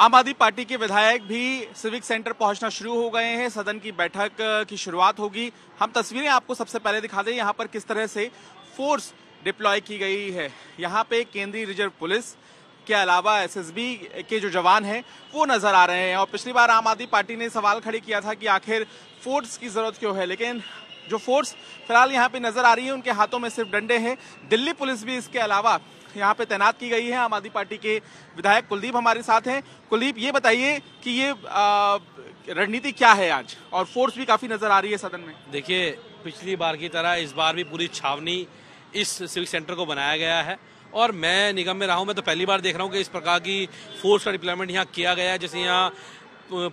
आम आदमी पार्टी के विधायक भी सिविक सेंटर पहुंचना शुरू हो गए हैं सदन की बैठक की शुरुआत होगी हम तस्वीरें आपको सबसे पहले दिखा दें यहाँ पर किस तरह से फोर्स डिप्लॉय की गई है यहाँ पे केंद्रीय रिजर्व पुलिस के अलावा एसएसबी के जो जवान हैं वो नजर आ रहे हैं और पिछली बार आम आदमी पार्टी ने सवाल खड़े किया था कि आखिर फोर्स की जरूरत क्यों है लेकिन जो फोर्स फिलहाल यहाँ पे नजर आ रही है उनके हाथों में सिर्फ डंडे हैं दिल्ली पुलिस भी इसके अलावा यहाँ पे तैनात की गई है आम आदमी पार्टी के विधायक कुलदीप हमारे साथ हैं कुलदीप ये बताइए कि ये रणनीति क्या है आज और फोर्स भी काफी नजर आ रही है सदन में देखिए पिछली बार की तरह इस बार भी पूरी छावनी इस सिविक सेंटर को बनाया गया है और मैं निगम में रहा हूँ मैं तो पहली बार देख रहा हूँ कि इस प्रकार की फोर्स का डिप्लॉयमेंट यहाँ किया गया है जैसे यहाँ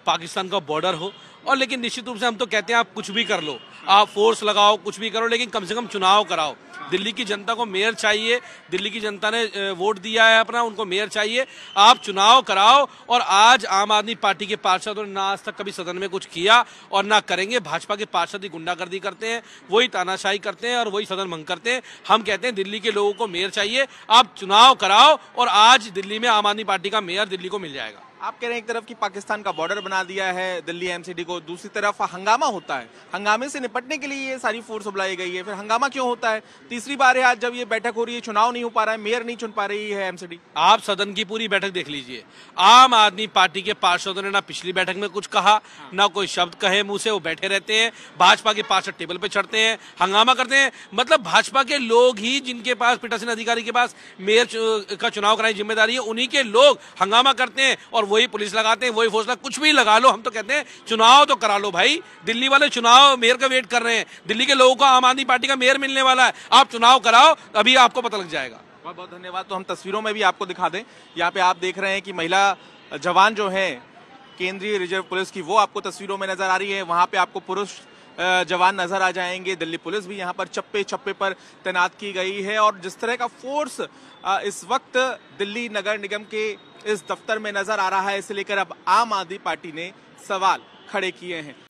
पाकिस्तान का बॉर्डर हो और लेकिन निश्चित रूप से हम तो कहते हैं आप कुछ भी कर लो आप फोर्स लगाओ कुछ भी करो लेकिन कम से कम चुनाव कराओ दिल्ली की जनता को मेयर चाहिए दिल्ली की जनता ने वोट दिया है अपना उनको मेयर चाहिए आप चुनाव कराओ और आज आम आदमी पार्टी के पार्षदों ने ना आज तक कभी सदन में कुछ किया और ना करेंगे भाजपा के पार्षद ही गुंडागर्दी करते हैं वही तानाशाही करते हैं और वही सदन भंग करते हैं हम कहते हैं दिल्ली के लोगों को मेयर चाहिए आप चुनाव कराओ और आज दिल्ली में आम आदमी पार्टी का मेयर दिल्ली को मिल जाएगा आप कह रहे हैं एक तरफ कि पाकिस्तान का बॉर्डर बना दिया है दिल्ली एमसीडी को दूसरी तरफ हंगामा होता है हंगामे से निपटने के लिए ये सारी फोर्स बुलाई गई है फिर हंगामा क्यों होता है तीसरी बार है आज जब ये बैठक हो रही है चुनाव नहीं हो पा रहा है मेयर नहीं चुन पा रही है एमसीडी आप सदन की पूरी बैठक देख लीजिए आम आदमी पार्टी के पार्षदों ने ना पिछली बैठक में कुछ कहा हाँ। ना कोई शब्द कहे मुंह से वो बैठे रहते हैं भाजपा के पार्षद टेबल पे चढ़ते हैं हंगामा करते हैं मतलब भाजपा के लोग ही जिनके पास पीटासीन अधिकारी के पास मेयर का चुनाव कराने की जिम्मेदारी है उन्हीं के लोग हंगामा करते हैं और वही पुलिस लगाते हैं वही फौसला कुछ भी लगा लो हम तो कहते हैं चुनाव तो करा लो भाई दिल्ली वाले चुनाव मेयर का वेट कर रहे हैं दिल्ली के लोगों को आम आदमी पार्टी का मेयर मिलने वाला है आप चुनाव कराओ अभी आपको पता लग जाएगा बहुत बहुत धन्यवाद तो हम तस्वीरों में भी आपको दिखा दें यहाँ पे आप देख रहे हैं कि महिला जवान जो है केंद्रीय रिजर्व पुलिस की वो आपको तस्वीरों में नजर आ रही है वहाँ पे आपको पुरुष जवान नजर आ जाएंगे दिल्ली पुलिस भी यहाँ पर चप्पे चप्पे पर तैनात की गई है और जिस तरह का फोर्स इस वक्त दिल्ली नगर निगम के इस दफ्तर में नजर आ रहा है इसे लेकर अब आम आदमी पार्टी ने सवाल खड़े किए हैं